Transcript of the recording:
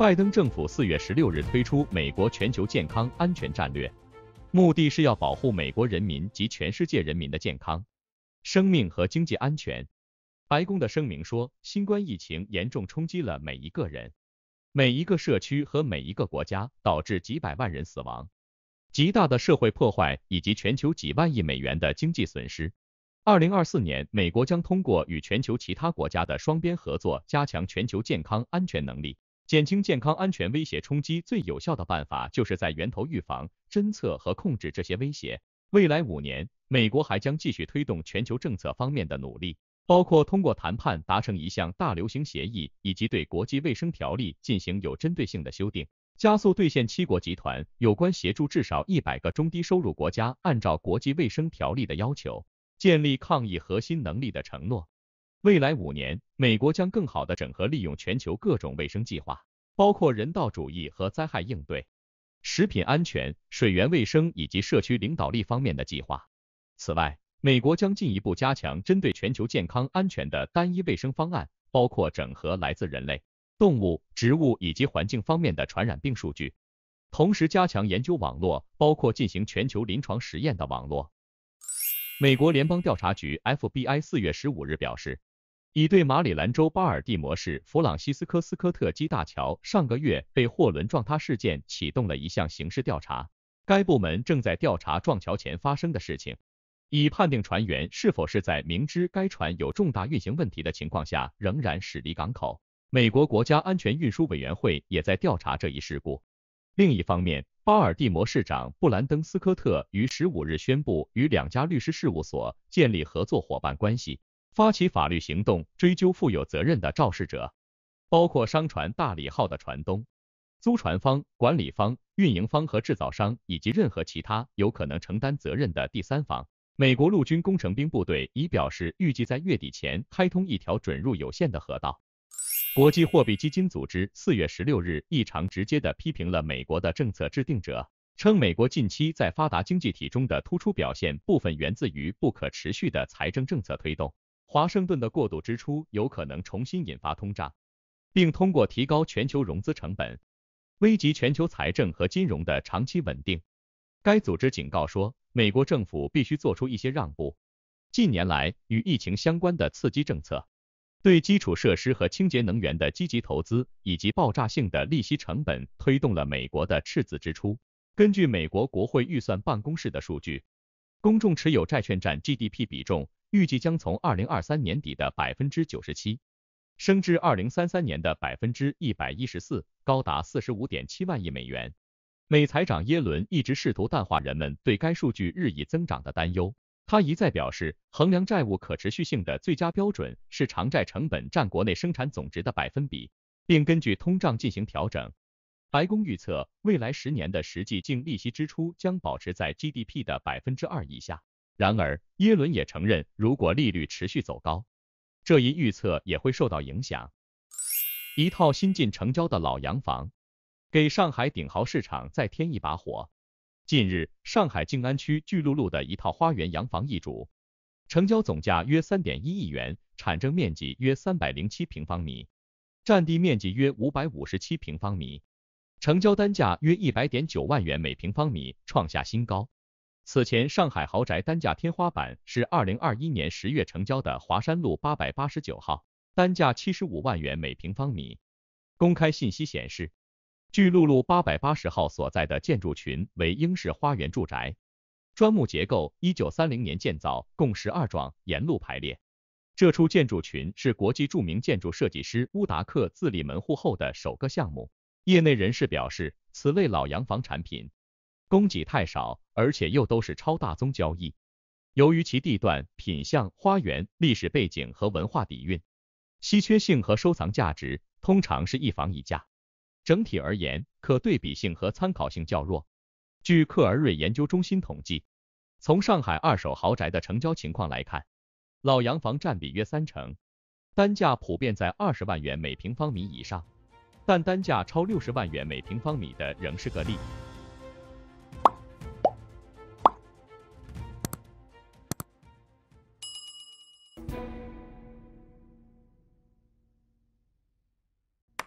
拜登政府四月十六日推出美国全球健康安全战略，目的是要保护美国人民及全世界人民的健康、生命和经济安全。白宫的声明说，新冠疫情严重冲击了每一个人、每一个社区和每一个国家，导致几百万人死亡，极大的社会破坏以及全球几万亿美元的经济损失。二零二四年，美国将通过与全球其他国家的双边合作，加强全球健康安全能力。减轻健康安全威胁冲击最有效的办法，就是在源头预防、侦测和控制这些威胁。未来五年，美国还将继续推动全球政策方面的努力，包括通过谈判达成一项大流行协议，以及对国际卫生条例进行有针对性的修订，加速兑现七国集团有关协助至少一百个中低收入国家按照国际卫生条例的要求建立抗疫核心能力的承诺。未来五年，美国将更好地整合利用全球各种卫生计划。包括人道主义和灾害应对、食品安全、水源卫生以及社区领导力方面的计划。此外，美国将进一步加强针对全球健康安全的单一卫生方案，包括整合来自人类、动物、植物以及环境方面的传染病数据，同时加强研究网络，包括进行全球临床实验的网络。美国联邦调查局 （FBI） 四月十五日表示。已对马里兰州巴尔的摩市弗朗西斯科斯科特基大桥上个月被货轮撞塌事件启动了一项刑事调查。该部门正在调查撞桥前发生的事情，以判定船员是否是在明知该船有重大运行问题的情况下仍然驶离港口。美国国家安全运输委员会也在调查这一事故。另一方面，巴尔的摩市长布兰登斯科特于十五日宣布与两家律师事务所建立合作伙伴关系。发起法律行动，追究负有责任的肇事者，包括商船“大理号”的船东、租船方、管理方、运营方和制造商，以及任何其他有可能承担责任的第三方。美国陆军工程兵部队已表示，预计在月底前开通一条准入有限的河道。国际货币基金组织四月十六日异常直接地批评了美国的政策制定者，称美国近期在发达经济体中的突出表现，部分源自于不可持续的财政政策推动。华盛顿的过度支出有可能重新引发通胀，并通过提高全球融资成本，危及全球财政和金融的长期稳定。该组织警告说，美国政府必须做出一些让步。近年来，与疫情相关的刺激政策、对基础设施和清洁能源的积极投资，以及爆炸性的利息成本，推动了美国的赤字支出。根据美国国会预算办公室的数据，公众持有债券占 GDP 比重。预计将从2023年底的97%升至2033年的114%，高达45.7万亿美元。美财长耶伦一直试图淡化人们对该数据日益增长的担忧。他一再表示，衡量债务可持续性的最佳标准是偿债成本占国内生产总值的百分比，并根据通胀进行调整。白宫预测，未来十年的实际净利息支出将保持在 GDP 的2%以下。然而，耶伦也承认，如果利率持续走高，这一预测也会受到影响。一套新近成交的老洋房，给上海顶豪市场再添一把火。近日，上海静安区巨鹿路的一套花园洋房易主，成交总价约三点一亿元，产证面积约三百零七平方米，占地面积约五百五十七平方米，成交单价约一百点九万元每平方米，创下新高。此前，上海豪宅单价天花板是二零二一年十月成交的华山路八百八十九号，单价七十五万元每平方米。公开信息显示，巨鹿路八百八十号所在的建筑群为英式花园住宅，砖木结构，一九三零年建造，共十二幢，沿路排列。这处建筑群是国际著名建筑设计师乌达克自立门户后的首个项目。业内人士表示，此类老洋房产品。供给太少，而且又都是超大宗交易。由于其地段、品相、花园、历史背景和文化底蕴，稀缺性和收藏价值通常是一房一价。整体而言，可对比性和参考性较弱。据克而瑞研究中心统计，从上海二手豪宅的成交情况来看，老洋房占比约三成，单价普遍在二十万元每平方米以上，但单价超六十万元每平方米的仍是个例。